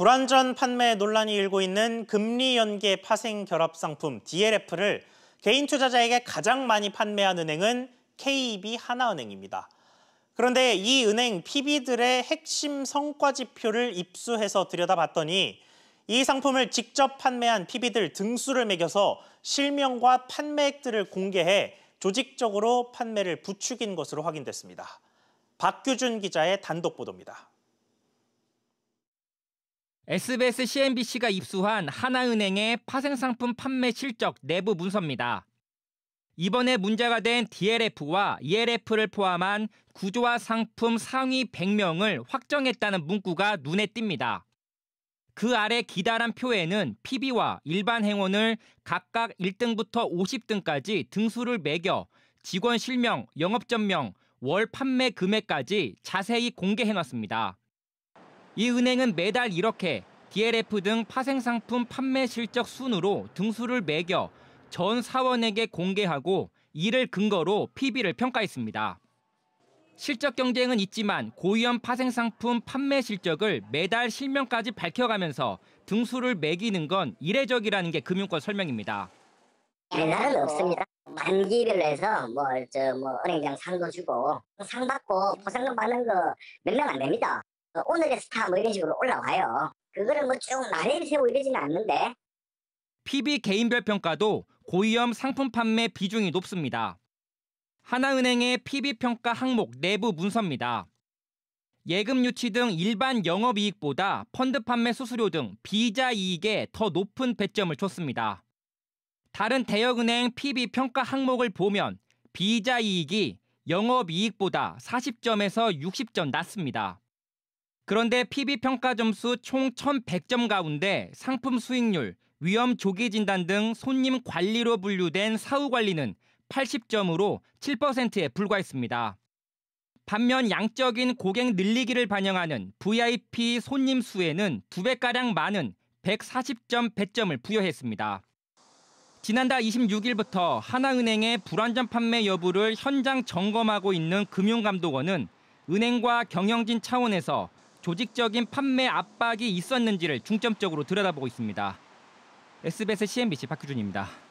불완전 판매 논란이 일고 있는 금리 연계 파생 결합 상품 DLF를 개인 투자자에게 가장 많이 판매한 은행은 KB 하나은행입니다. 그런데 이 은행 PB들의 핵심 성과 지표를 입수해서 들여다봤더니 이 상품을 직접 판매한 PB들 등수를 매겨서 실명과 판매액들을 공개해 조직적으로 판매를 부추긴 것으로 확인됐습니다. 박규준 기자의 단독 보도입니다. SBS CNBC가 입수한 하나은행의 파생상품 판매 실적 내부 문서입니다. 이번에 문제가 된 DLF와 ELF를 포함한 구조화 상품 상위 100명을 확정했다는 문구가 눈에 띕니다. 그 아래 기다란 표에는 PB와 일반 행원을 각각 1등부터 50등까지 등수를 매겨 직원 실명, 영업점명월 판매 금액까지 자세히 공개해 놨습니다. 이 은행은 매달 이렇게 DLF 등 파생상품 판매 실적 순으로 등수를 매겨 전 사원에게 공개하고 이를 근거로 PB를 평가했습니다. 실적 경쟁은 있지만 고위험 파생상품 판매 실적을 매달 실명까지 밝혀가면서 등수를 매기는 건 이례적이라는 게 금융권 설명입니다. 변화는 없습니다. 반기를 내서 뭐 저뭐 뭐 은행장 상도 주고 상 받고 보상금 받는 거몇명안 됩니다. 오늘의 스타 뭐 이런 식으로 올라와요. 그거를 뭐쭉 나를 세고 우 이러지는 않는데. PB 개인별 평가도 고위험 상품 판매 비중이 높습니다. 하나은행의 PB 평가 항목 내부 문서입니다. 예금 유치 등 일반 영업 이익보다 펀드 판매 수수료 등 비자 이익에 더 높은 배점을 줬습니다. 다른 대형은행 PB 평가 항목을 보면 비자 이익이 영업 이익보다 40점에서 60점 낮습니다. 그런데 PB 평가 점수 총 1,100점 가운데 상품 수익률, 위험 조기 진단 등 손님 관리로 분류된 사후 관리는 80점으로 7%에 불과했습니다. 반면 양적인 고객 늘리기를 반영하는 VIP 손님 수에는 2배가량 많은 140점 배점을 부여했습니다. 지난달 26일부터 하나은행의 불완전 판매 여부를 현장 점검하고 있는 금융감독원은 은행과 경영진 차원에서 조직적인 판매 압박이 있었는지를 중점적으로 들여다보고 있습니다. SBS CNBC 박규준입니다.